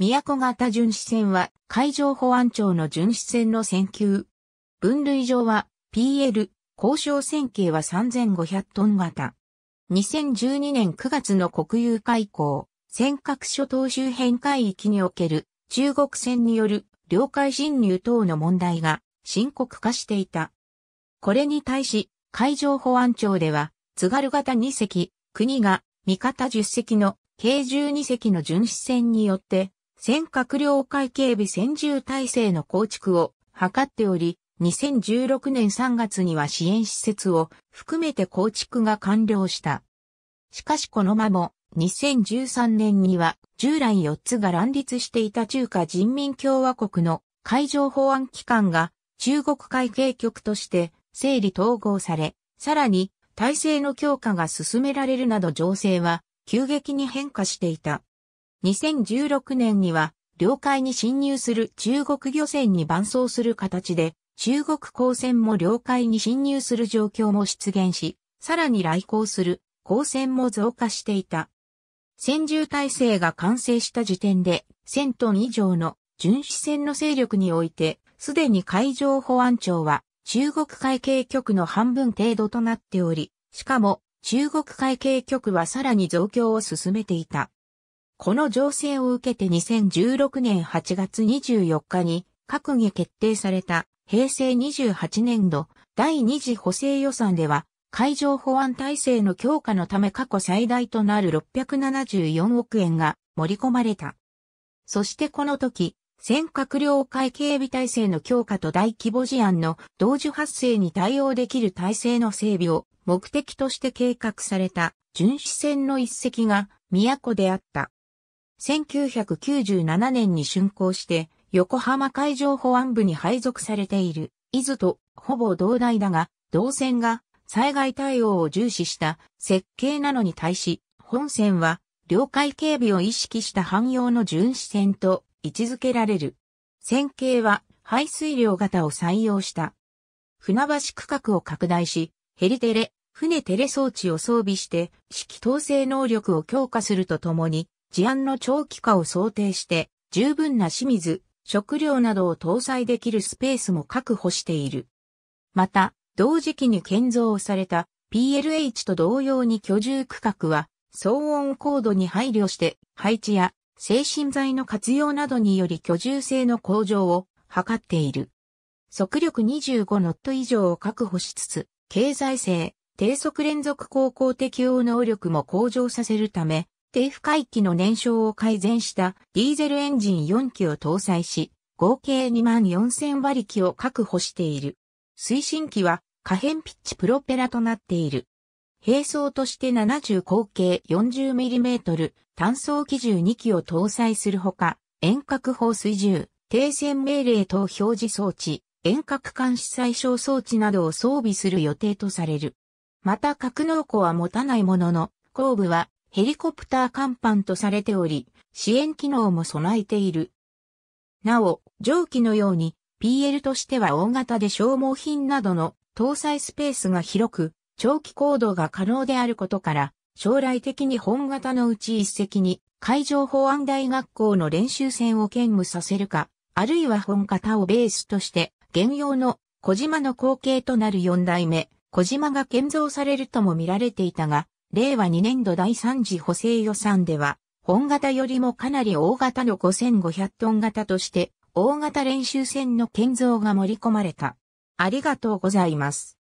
都型巡視船は海上保安庁の巡視船の船級。分類上は PL、交渉船系は3500トン型。2012年9月の国有海港、尖閣諸島周辺海域における中国船による領海侵入等の問題が深刻化していた。これに対し、海上保安庁では、津軽型2隻、国が味方10隻の計12隻の巡視船によって尖閣領会警備専従体制の構築を図っており、2016年3月には支援施設を含めて構築が完了した。しかしこの間も2013年には従来4つが乱立していた中華人民共和国の海上保安機関が中国海警局として整理統合され、さらに体制の強化が進められるなど情勢は急激に変化していた。2016年には、領海に侵入する中国漁船に伴走する形で、中国港船も領海に侵入する状況も出現し、さらに来航する港船も増加していた。戦従体制が完成した時点で、1000トン以上の巡視船の勢力において、すでに海上保安庁は中国海警局の半分程度となっており、しかも中国海警局はさらに増強を進めていた。この情勢を受けて2016年8月24日に閣議決定された平成28年度第2次補正予算では海上保安体制の強化のため過去最大となる674億円が盛り込まれた。そしてこの時、尖閣領海警備体制の強化と大規模事案の同時発生に対応できる体制の整備を目的として計画された巡視船の一隻が都であった。1997年に竣工して、横浜海上保安部に配属されている、伊豆とほぼ同大だが、動線が災害対応を重視した設計なのに対し、本線は領海警備を意識した汎用の巡視船と位置づけられる。線形は排水量型を採用した。船橋区画を拡大し、ヘリテレ、船テレ装置を装備して、指揮統制能力を強化するとともに、事案の長期化を想定して、十分な清水、食料などを搭載できるスペースも確保している。また、同時期に建造された PLH と同様に居住区画は騒音高度に配慮して配置や精神剤の活用などにより居住性の向上を図っている。速力25ノット以上を確保しつつ、経済性、低速連続航行適応能力も向上させるため、低負荷機の燃焼を改善したディーゼルエンジン4機を搭載し、合計2万4000馬力を確保している。推進機は可変ピッチプロペラとなっている。並走として70口径 40mm 単装機銃2機を搭載するほか、遠隔放水銃、停戦命令等表示装置、遠隔監視最小装置などを装備する予定とされる。また格納庫は持たないものの、後部はヘリコプター甲板とされており、支援機能も備えている。なお、上記のように PL としては大型で消耗品などの搭載スペースが広く、長期行動が可能であることから、将来的に本型のうち一隻に海上保安大学校の練習船を兼務させるか、あるいは本型をベースとして、現用の小島の後継となる4代目、小島が建造されるとも見られていたが、令和2年度第3次補正予算では、本型よりもかなり大型の5500トン型として、大型練習船の建造が盛り込まれた。ありがとうございます。